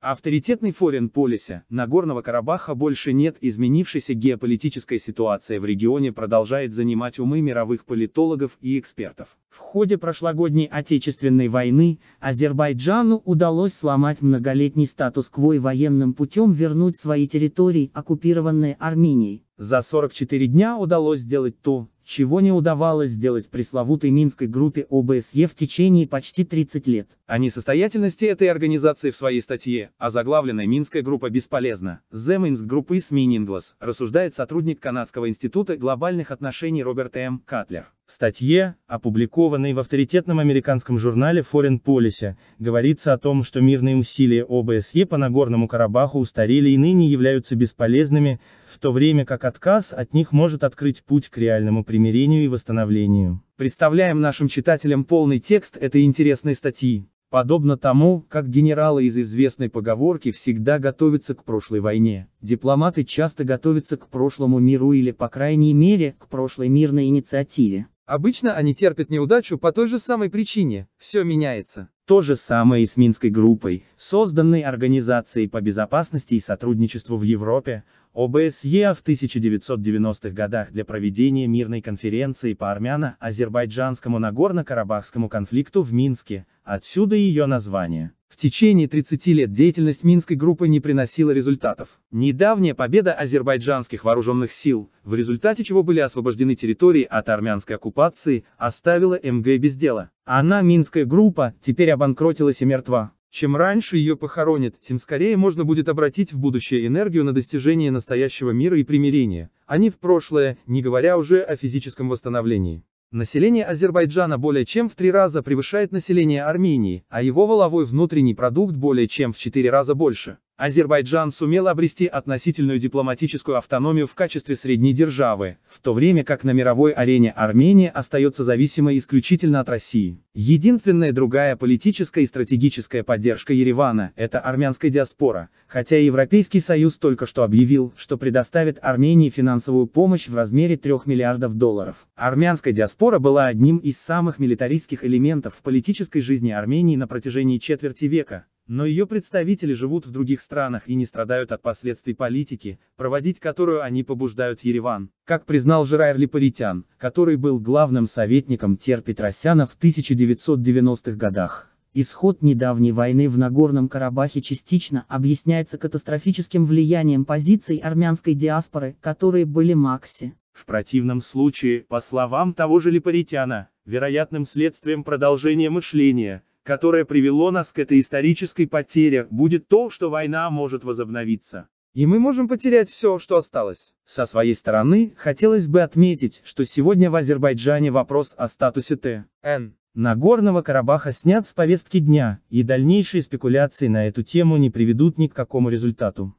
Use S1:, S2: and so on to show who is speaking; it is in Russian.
S1: Авторитетной форин полисе Нагорного Карабаха больше нет, Изменившаяся геополитическая ситуация в регионе продолжает занимать умы мировых политологов и экспертов. В ходе
S2: прошлогодней Отечественной войны Азербайджану удалось сломать многолетний статус-кво и военным путем вернуть свои территории, оккупированные Арменией.
S1: За 44 дня удалось сделать то, чего не удавалось сделать пресловутой Минской группе
S2: ОБСЕ в течение почти 30 лет.
S1: О несостоятельности этой организации в своей статье, а заглавленная Минская группа бесполезна, The Minsk Group is meaningless, рассуждает сотрудник Канадского института глобальных отношений Роберт М. Катлер. В статье, опубликованной в авторитетном американском журнале Foreign Policy, говорится о том, что мирные усилия ОБСЕ по Нагорному Карабаху устарели и ныне являются бесполезными, в то время как отказ от них может открыть путь к реальному примирению и восстановлению. Представляем нашим читателям полный текст этой интересной статьи. Подобно тому, как генералы из известной поговорки всегда готовятся к прошлой войне, дипломаты часто готовятся к прошлому миру или по крайней мере, к прошлой мирной инициативе. Обычно они терпят неудачу по той же самой причине, все меняется. То же самое и с Минской группой, созданной Организацией по безопасности и сотрудничеству в Европе, ОБСЕ в 1990-х годах для проведения мирной конференции по армяно-азербайджанскому Нагорно-Карабахскому конфликту в Минске, отсюда ее название. В течение 30 лет деятельность Минской группы не приносила результатов. Недавняя победа азербайджанских вооруженных сил, в результате чего были освобождены территории от армянской оккупации, оставила МГ без дела. Она, Минская группа, теперь обанкротилась и мертва. Чем раньше ее похоронят, тем скорее можно будет обратить в будущее энергию на достижение настоящего мира и примирения, а не в прошлое, не говоря уже о физическом восстановлении. Население Азербайджана более чем в три раза превышает население Армении, а его воловой внутренний продукт более чем в четыре раза больше. Азербайджан сумел обрести относительную дипломатическую автономию в качестве средней державы, в то время как на мировой арене Армения остается зависимой исключительно от России. Единственная другая политическая и стратегическая поддержка Еревана – это армянская диаспора, хотя Европейский Союз только что объявил, что предоставит Армении финансовую помощь в размере 3 миллиардов долларов. Армянская диаспора была одним из самых милитаристских элементов в политической жизни Армении на протяжении четверти века, но ее представители живут в других странах и не страдают от последствий политики, проводить которую они побуждают Ереван. Как признал Жерайр Липаритян, который был главным советником Тер Петросяна в 1990-х годах. Исход недавней войны в Нагорном Карабахе частично
S2: объясняется катастрофическим влиянием позиций армянской диаспоры, которые были
S1: Макси. В противном случае, по словам того же Липаритяна, вероятным следствием продолжения мышления, которое привело нас к этой исторической потере, будет то, что война может возобновиться. И мы можем потерять все, что осталось. Со своей стороны, хотелось бы отметить, что сегодня в Азербайджане вопрос о статусе Т.Н. Нагорного Карабаха снят с повестки дня, и дальнейшие спекуляции на эту тему не приведут ни к какому результату.